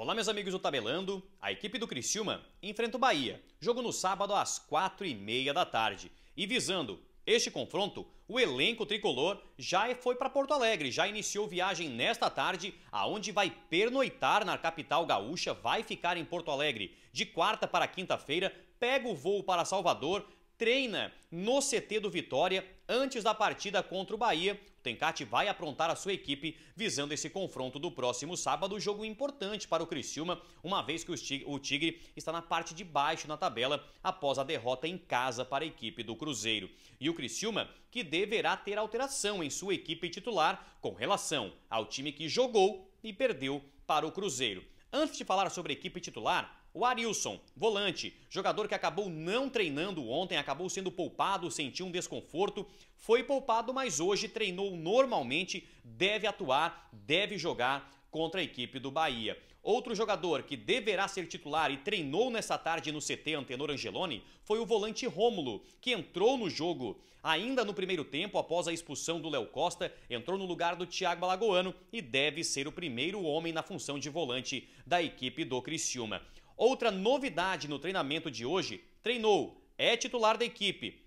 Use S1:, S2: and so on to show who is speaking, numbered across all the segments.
S1: Olá, meus amigos do Tabelando. A equipe do Criciúma enfrenta o Bahia. Jogo no sábado às quatro e meia da tarde. E visando este confronto, o elenco tricolor já foi para Porto Alegre, já iniciou viagem nesta tarde, aonde vai pernoitar na capital gaúcha, vai ficar em Porto Alegre de quarta para quinta-feira, pega o voo para Salvador, treina no CT do Vitória antes da partida contra o Bahia. O Tencati vai aprontar a sua equipe visando esse confronto do próximo sábado, jogo importante para o Criciúma, uma vez que o Tigre está na parte de baixo na tabela após a derrota em casa para a equipe do Cruzeiro. E o Criciúma que deverá ter alteração em sua equipe titular com relação ao time que jogou e perdeu para o Cruzeiro. Antes de falar sobre a equipe titular, o Arilson, volante, jogador que acabou não treinando ontem, acabou sendo poupado, sentiu um desconforto, foi poupado, mas hoje treinou normalmente, deve atuar, deve jogar contra a equipe do Bahia. Outro jogador que deverá ser titular e treinou nessa tarde no CT Antenor Angeloni foi o volante Rômulo, que entrou no jogo ainda no primeiro tempo após a expulsão do Léo Costa, entrou no lugar do Thiago Balagoano e deve ser o primeiro homem na função de volante da equipe do Criciúma. Outra novidade no treinamento de hoje: treinou, é titular da equipe,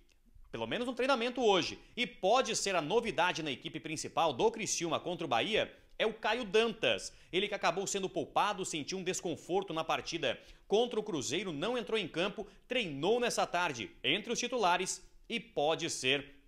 S1: pelo menos no treinamento hoje, e pode ser a novidade na equipe principal do Criciúma contra o Bahia. É o Caio Dantas. Ele que acabou sendo poupado, sentiu um desconforto na partida contra o Cruzeiro, não entrou em campo, treinou nessa tarde entre os titulares e pode ser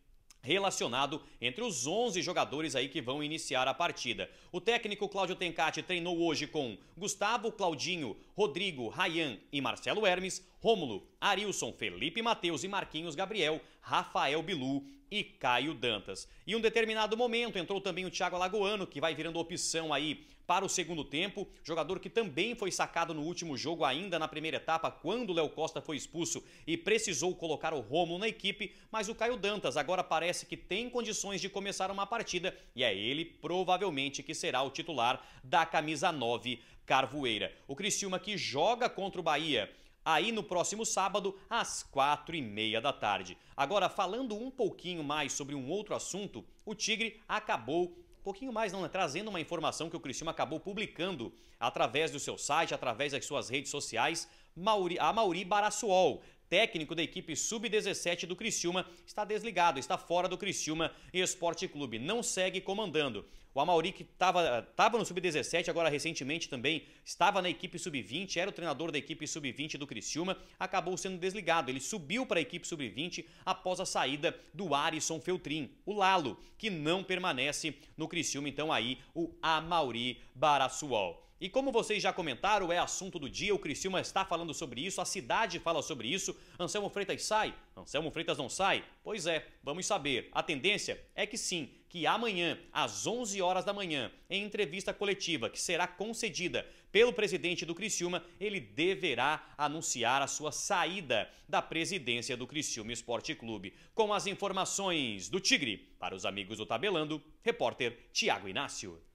S1: relacionado entre os 11 jogadores aí que vão iniciar a partida. O técnico Cláudio Tencati treinou hoje com Gustavo, Claudinho, Rodrigo, Rayan e Marcelo Hermes. Rômulo, Arilson, Felipe Mateus e Marquinhos Gabriel, Rafael Bilu e Caio Dantas. E um determinado momento entrou também o Thiago Alagoano, que vai virando opção aí para o segundo tempo, jogador que também foi sacado no último jogo ainda na primeira etapa, quando o Léo Costa foi expulso e precisou colocar o Rômulo na equipe, mas o Caio Dantas agora parece que tem condições de começar uma partida e é ele provavelmente que será o titular da camisa 9 Carvoeira. O Criciúma que joga contra o Bahia aí no próximo sábado, às quatro e meia da tarde. Agora, falando um pouquinho mais sobre um outro assunto, o Tigre acabou pouquinho mais, não, é trazendo uma informação que o Criciúma acabou publicando através do seu site, através das suas redes sociais, Mauri, a Mauri Barassuol técnico da equipe sub-17 do Criciúma, está desligado, está fora do Criciúma Esporte Clube, não segue comandando. O Amauri, que estava no Sub-17, agora recentemente também estava na equipe Sub-20, era o treinador da equipe Sub-20 do Criciúma, acabou sendo desligado. Ele subiu para a equipe Sub-20 após a saída do Arisson Feltrin, o Lalo, que não permanece no Criciúma. Então aí o Amauri Barassuol. E como vocês já comentaram, é assunto do dia, o Criciúma está falando sobre isso, a cidade fala sobre isso. Anselmo Freitas sai? Anselmo Freitas não sai? Pois é, vamos saber. A tendência é que sim, que amanhã, às 11 horas da manhã, em entrevista coletiva que será concedida pelo presidente do Criciúma, ele deverá anunciar a sua saída da presidência do Criciúma Esporte Clube. Com as informações do Tigre, para os amigos do Tabelando, repórter Tiago Inácio.